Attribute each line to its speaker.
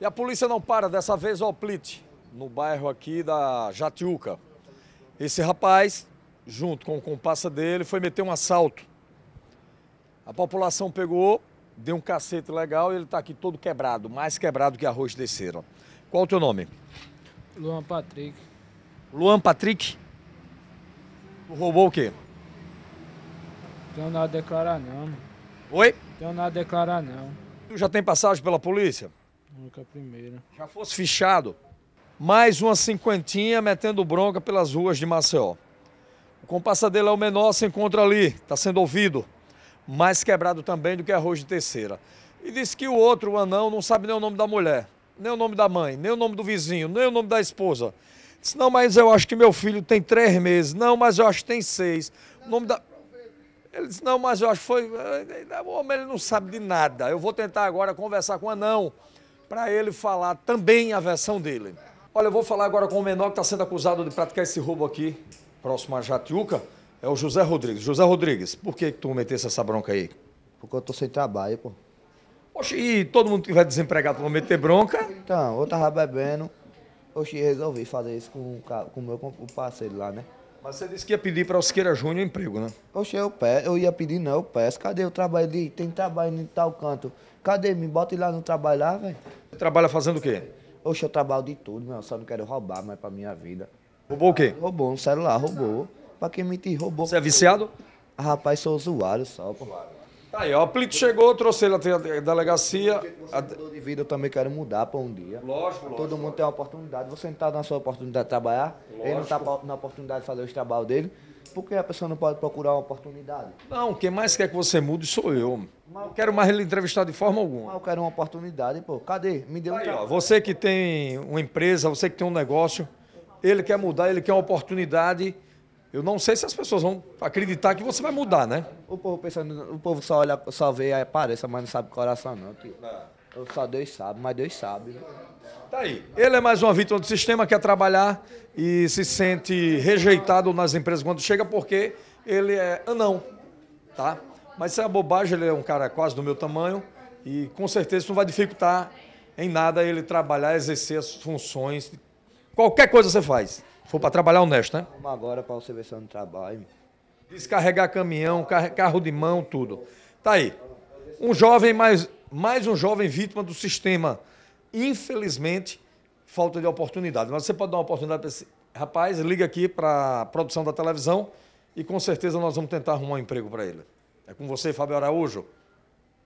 Speaker 1: E a polícia não para, dessa vez o Plit, no bairro aqui da Jatiuca. Esse rapaz, junto com o compassa dele, foi meter um assalto. A população pegou, deu um cacete legal e ele está aqui todo quebrado, mais quebrado que arroz desceram. Qual o teu nome?
Speaker 2: Luan Patrick.
Speaker 1: Luan Patrick? Tu roubou o quê? Tenho nada a declarar não. Oi? Tenho nada a declarar não. Tu já tem passagem pela polícia? Nunca a primeira. Já fosse fichado, mais uma cinquentinha metendo bronca pelas ruas de Maceió. O compassa dele é o menor, se encontra ali, está sendo ouvido. Mais quebrado também do que arroz de terceira. E disse que o outro, o anão, não sabe nem o nome da mulher, nem o nome da mãe, nem o nome do vizinho, nem o nome da esposa. Disse, não, mas eu acho que meu filho tem três meses. Não, mas eu acho que tem seis. O nome da... Ele disse, não, mas eu acho que foi... O homem ele não sabe de nada. Eu vou tentar agora conversar com o anão para ele falar também a versão dele. Olha, eu vou falar agora com o menor que está sendo acusado de praticar esse roubo aqui, próximo a Jatiuca, é o José Rodrigues. José Rodrigues, por que, que tu metesse essa bronca aí? Porque eu tô sem trabalho, pô. Oxe, e todo mundo que vai desempregado pra meter bronca?
Speaker 2: Então, eu tava bebendo, oxe, resolvi fazer isso com, com o meu com o
Speaker 1: parceiro lá, né? Mas você disse que ia pedir para o Siqueira Júnior emprego, né? Oxe, eu, eu ia
Speaker 2: pedir não, eu peço. Cadê o trabalho de... Tem trabalho em tal canto. Cadê? Me bota lá no trabalho lá, velho. Você
Speaker 1: trabalha fazendo o
Speaker 2: quê? Oxe, eu trabalho de tudo, meu. Só não quero roubar mais pra minha vida. Roubou o quê? Ah, roubou um celular, roubou. Pra quem te roubou. Você é viciado? Ah, rapaz, sou usuário só, pô.
Speaker 1: Aí, ó, o Plito chegou, trouxe ele até a delegacia. Você mudou de vida, eu também quero
Speaker 2: mudar para um dia. Lógico, Todo mundo tem uma oportunidade. Você não está na sua oportunidade de trabalhar, lógico. ele não está na oportunidade de fazer os trabalhos dele. Por que a pessoa não pode procurar uma oportunidade?
Speaker 1: Não, quem mais quer que você mude sou eu.
Speaker 2: Mas, quero mais ele entrevistar de forma alguma. Mas eu quero uma oportunidade, pô. Cadê?
Speaker 1: Me deu um aí, ó, Você que tem uma empresa, você que tem um negócio, ele quer mudar, ele quer uma oportunidade eu não sei se as pessoas vão acreditar que você vai mudar, né?
Speaker 2: O povo pensando, o povo só olha, só vê a aparência, mas não sabe o coração não. Tio. Só Deus sabe, mas Deus sabe. Né?
Speaker 1: Tá aí. Ele é mais uma vítima do sistema, quer trabalhar e se sente rejeitado nas empresas quando chega porque ele é anão, tá? Mas isso é bobagem, ele é um cara quase do meu tamanho e com certeza isso não vai dificultar em nada ele trabalhar, exercer as funções. Qualquer coisa você faz. Foi para trabalhar honesto, né?
Speaker 2: Vamos agora para a seleção de trabalho.
Speaker 1: Descarregar caminhão, carro de mão, tudo. Tá aí. Um jovem mais, mais um jovem vítima do sistema. Infelizmente, falta de oportunidade. Mas você pode dar uma oportunidade para esse rapaz, liga aqui para a produção da televisão e com certeza nós vamos tentar arrumar um emprego para ele. É com você, Fábio Araújo.